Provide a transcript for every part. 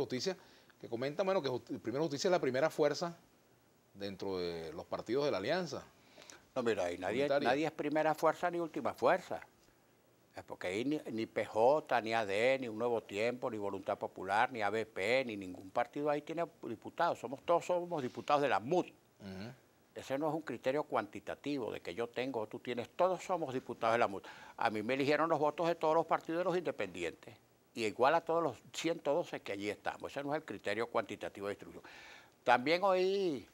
Justicia, que comenta, bueno, que el Primera Justicia es la primera fuerza dentro de los partidos de la alianza. No, mira, ahí nadie, nadie es primera fuerza ni última fuerza. Es porque ahí ni, PJ, ni AD, ni Un Nuevo Tiempo, ni Voluntad Popular, ni ABP, ni ningún partido ahí tiene diputados. Somos todos somos diputados de la MUD. Ese no es un criterio cuantitativo de que yo tengo, tú tienes, todos somos diputados de la MUD. A mí me eligieron los votos de todos los partidos de los independientes igual a todos los 112 que allí estamos. Ese no es el criterio cuantitativo de distribución. También oí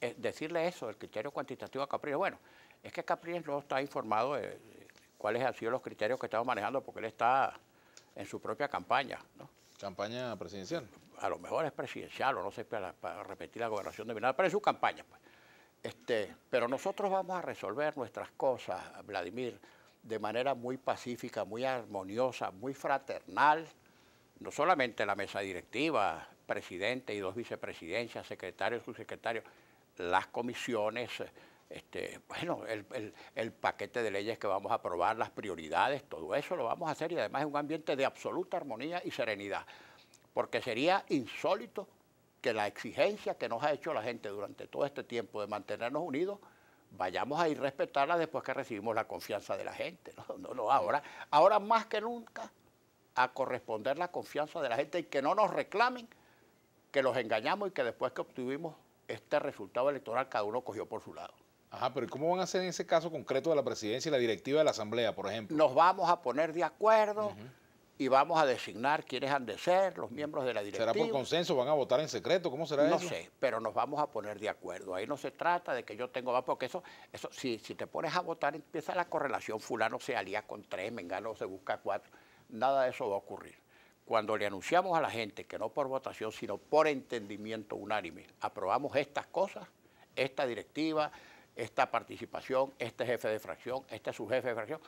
eh, decirle eso, el criterio cuantitativo a Capriles. Bueno, es que Capriles no está informado de cuáles han sido los criterios que estamos manejando porque él está en su propia campaña. ¿Campaña presidencial? A lo mejor es presidencial o no sé, para, repetir la gobernación de Minas, pero es su campaña. Pues. Este, pero nosotros vamos a resolver nuestras cosas, Vladimir de manera muy pacífica, muy armoniosa, muy fraternal, no solamente la mesa directiva, presidente y dos vicepresidencias, secretarios, y subsecretario, las comisiones, este, bueno, el, paquete de leyes que vamos a aprobar, las prioridades, todo eso lo vamos a hacer y además es un ambiente de absoluta armonía y serenidad, porque sería insólito que la exigencia que nos ha hecho la gente durante todo este tiempo de mantenernos unidos vayamos a ir respetarla después que recibimos la confianza de la gente. No, no, ahora, ahora más que nunca a corresponder la confianza de la gente y que no nos reclamen que los engañamos y que después que obtuvimos este resultado electoral cada uno cogió por su lado. Ajá, pero ¿cómo van a hacer en ese caso concreto de la presidencia y la directiva de la asamblea, por ejemplo? Nos vamos a poner de acuerdo y vamos a designar quiénes han de ser, los miembros de la directiva. ¿Será por consenso? ¿Van a votar en secreto? ¿Cómo será eso? No sé, pero nos vamos a poner de acuerdo. Ahí no se trata de que yo tengo más, porque eso, eso si, si te pones a votar, empieza la correlación, fulano se alía con tres, mengano se busca cuatro. Nada de eso va a ocurrir. Cuando le anunciamos a la gente que no por votación, sino por entendimiento unánime, aprobamos estas cosas, esta directiva, esta participación, este jefe de fracción, este subjefe de fracción,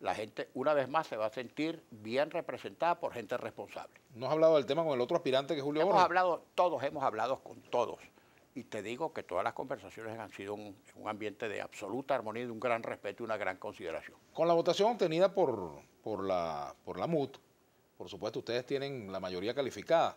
la gente una vez más se va a sentir bien representada por gente responsable. ¿No has hablado del tema con el otro aspirante que es Julio hemos hablado, todos hemos hablado con todos. Y te digo que todas las conversaciones han sido un, un ambiente de absoluta armonía, de un gran respeto y una gran consideración. Con la votación obtenida por, por, la, por la MUT, por supuesto ustedes tienen la mayoría calificada.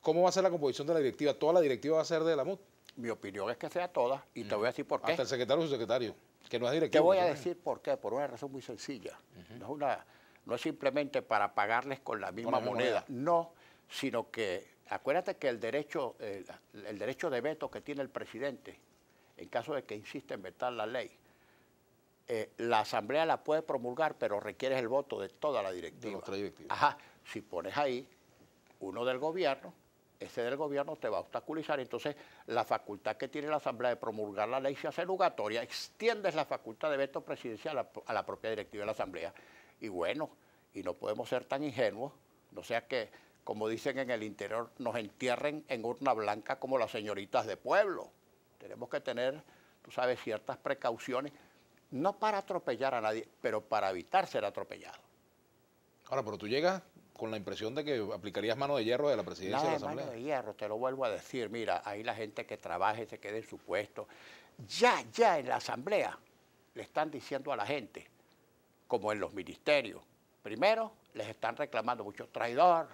¿Cómo va a ser la composición de la directiva? ¿Toda la directiva va a ser de la MUT? Mi opinión es que sea toda y te mm. voy a decir por qué. Hasta el secretario o su secretario. Que no Te voy a decir por qué, por una razón muy sencilla. no, es una, no es simplemente para pagarles con la misma, moneda. no, sino que acuérdate que el derecho, el derecho de veto que tiene el presidente, en caso de que insiste en vetar la ley, eh, la asamblea la puede promulgar, pero requiere el voto de toda la directiva. De Ajá, si pones ahí uno del gobierno, ese del gobierno te va a obstaculizar. Entonces, la facultad que tiene la Asamblea de promulgar la ley se hace enugatoria. extiendes la facultad de veto presidencial a la, a la propia directiva de la Asamblea. Y bueno, y no podemos ser tan ingenuos, no sea que, como dicen en el interior, nos entierren en urna blanca como las señoritas de pueblo. Tenemos que tener, tú sabes, ciertas precauciones, no para atropellar a nadie, pero para evitar ser atropellado. Ahora, pero tú llegas con la impresión de que aplicarías mano de hierro de la presidencia de la Asamblea. Mano de hierro, te lo vuelvo a decir. Mira, ahí la gente que trabaje se quede en su puesto. Ya, ya en la Asamblea le están diciendo a la gente, como en los ministerios, primero les están reclamando mucho traidor,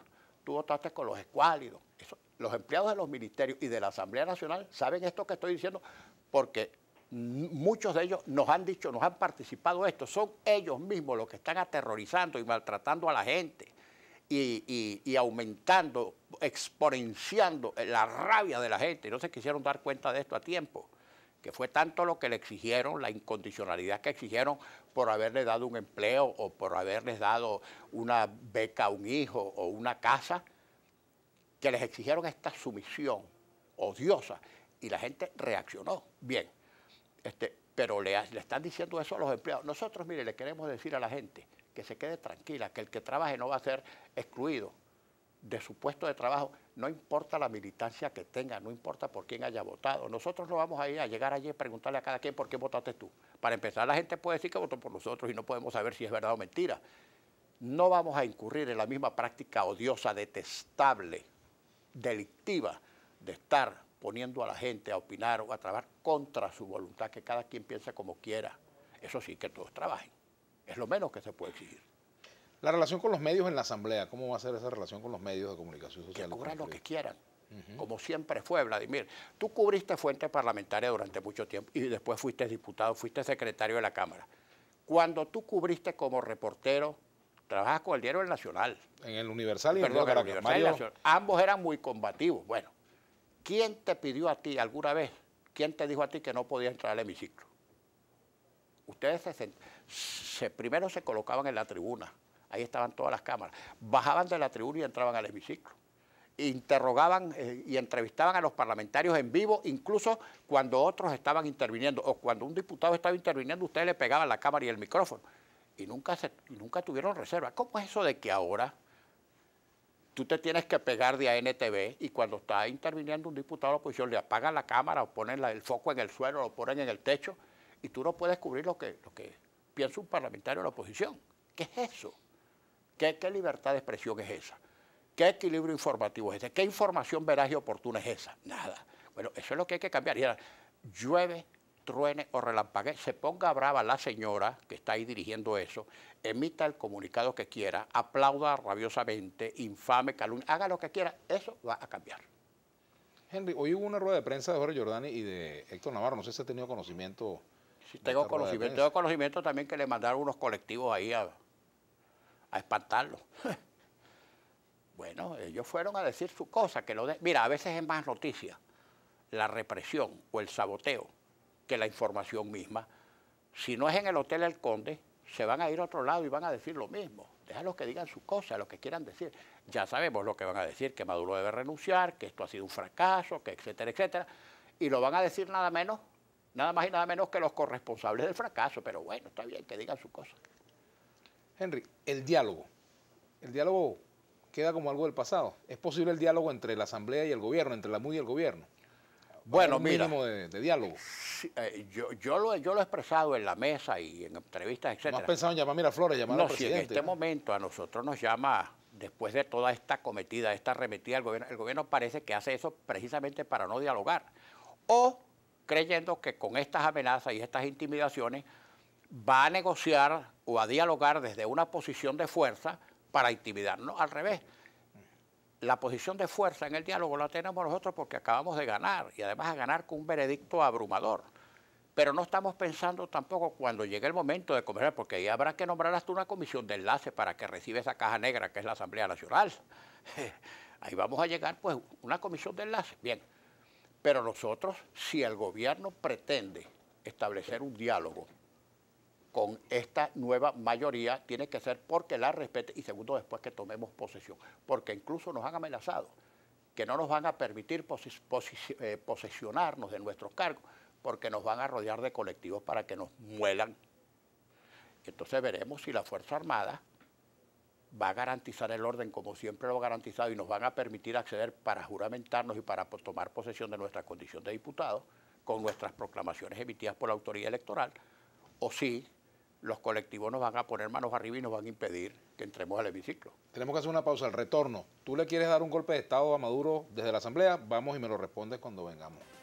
tú votaste con los escuálidos. los empleados de los ministerios y de la Asamblea Nacional saben esto que estoy diciendo porque muchos de ellos nos han dicho, nos han participado esto, son ellos mismos los que están aterrorizando y maltratando a la gente y, aumentando, exponenciando la rabia de la gente. No se quisieron dar cuenta de esto a tiempo, que fue tanto lo que le exigieron, la incondicionalidad que exigieron por haberle dado un empleo o por haberles dado una beca a un hijo o una casa, que les exigieron esta sumisión odiosa y la gente reaccionó bien. Este, pero le, le están diciendo eso a los empleados. Nosotros, mire, le queremos decir a la gente, que se quede tranquila, que el que trabaje no va a ser excluido de su puesto de trabajo, no importa la militancia que tenga, no importa por quién haya votado. Nosotros no vamos a ir a llegar allí y preguntarle a cada quien por qué votaste tú. Para empezar, la gente puede decir que votó por nosotros y no podemos saber si es verdad o mentira. No vamos a incurrir en la misma práctica odiosa, detestable, delictiva de estar poniendo a la gente a opinar o a trabajar contra su voluntad, que cada quien piense como quiera. Eso sí, que todos trabajen. Es lo menos que se puede exigir. La relación con los medios en la Asamblea, ¿cómo va a ser esa relación con los medios de comunicación social? Que cubran lo que quieran, como siempre fue, Vladimir. Tú cubriste fuente parlamentaria durante mucho tiempo y después fuiste diputado, fuiste secretario de la Cámara. Cuando tú cubriste como reportero, trabajas con el diario El Nacional. En el Universal y en el Ambos eran muy combativos. Bueno, ¿quién te pidió a ti alguna vez? ¿Quién te dijo a ti que no podía entrar al hemiciclo? Ustedes se primero se colocaban en la tribuna, ahí estaban todas las cámaras, bajaban de la tribuna y entraban al hemiciclo. Interrogaban eh, y entrevistaban a los parlamentarios en vivo, incluso cuando otros estaban interviniendo o cuando un diputado estaba interviniendo, ustedes le pegaban la cámara y el micrófono. Y nunca, tuvieron reserva. ¿Cómo es eso de que ahora tú te tienes que pegar de ANTV y cuando está interviniendo un diputado de la oposición le apagan la cámara o ponen el foco en el suelo o ponen en el techo y tú no puedes cubrir lo que, lo que, piensa un parlamentario de la oposición. ¿Qué es eso? ¿Qué, libertad de expresión es esa? ¿Qué equilibrio informativo es ese? ¿Qué información veraz y oportuna es esa? Nada. Bueno, eso es lo que hay que cambiar. Y llueve, truene o relampague, se ponga brava la señora que está ahí dirigiendo eso, emita el comunicado que quiera, aplauda rabiosamente, infame, calumnia, haga lo que quiera, eso va a cambiar. Henry, hoy hubo una rueda de prensa de Jorge Jordani y de Héctor Navarro, no sé si ha tenido conocimiento tengo conocimiento, conocimiento también que le mandaron unos colectivos ahí a, a espantarlo. bueno, ellos fueron a decir su cosa. Que lo de... Mira, a veces es más noticia la represión o el saboteo que la información misma. Si no es en el Hotel El Conde, se van a ir a otro lado y van a decir lo mismo. los que digan su cosa, lo que quieran decir. Ya sabemos lo que van a decir, que Maduro debe renunciar, que esto ha sido un fracaso, que etcétera, etcétera. Y lo van a decir nada menos nada más y nada menos que los corresponsables del fracaso, pero bueno, está bien que digan su cosa. Henry, el diálogo. El diálogo queda como algo del pasado. ¿Es posible el diálogo entre la Asamblea y el gobierno, entre la MUD y el gobierno? Bueno, un mínimo de, diálogo. Eh, yo, lo, yo lo he expresado en la mesa y en entrevistas, etc. ¿No has pensado en llamar a llamar en este momento a nosotros nos llama, después de toda esta cometida, esta arremetida, el gobierno, el gobierno parece que hace eso precisamente para no dialogar. O creyendo que con estas amenazas y estas intimidaciones va a negociar o a dialogar desde una posición de fuerza para intimidarnos. Al revés, la posición de fuerza en el diálogo la tenemos nosotros porque acabamos de ganar y además a ganar con un veredicto abrumador. Pero no estamos pensando tampoco cuando llegue el momento de conversar, porque ahí habrá que nombrar hasta una comisión de enlace para que reciba esa caja negra que es la Asamblea Nacional. ahí vamos a llegar, pues, una comisión de enlace. Bien, pero nosotros, si el gobierno pretende establecer un diálogo con esta nueva mayoría, tiene que ser porque la respete y segundo, después que tomemos posesión. Porque incluso nos han amenazado que no nos van a permitir eh, posesionarnos de nuestros cargos, porque nos van a rodear de colectivos para que nos muelan. Entonces veremos si la Fuerza Armada va a garantizar el orden como siempre lo ha garantizado y nos van a permitir acceder para juramentarnos y para tomar posesión de nuestra condición de diputado con nuestras proclamaciones emitidas por la autoridad electoral, o si los colectivos nos van a poner manos arriba y nos van a impedir que entremos al hemiciclo. Tenemos que hacer una pausa, el retorno. ¿Tú le quieres dar un golpe de Estado a Maduro desde la Asamblea? Vamos y me lo respondes cuando vengamos.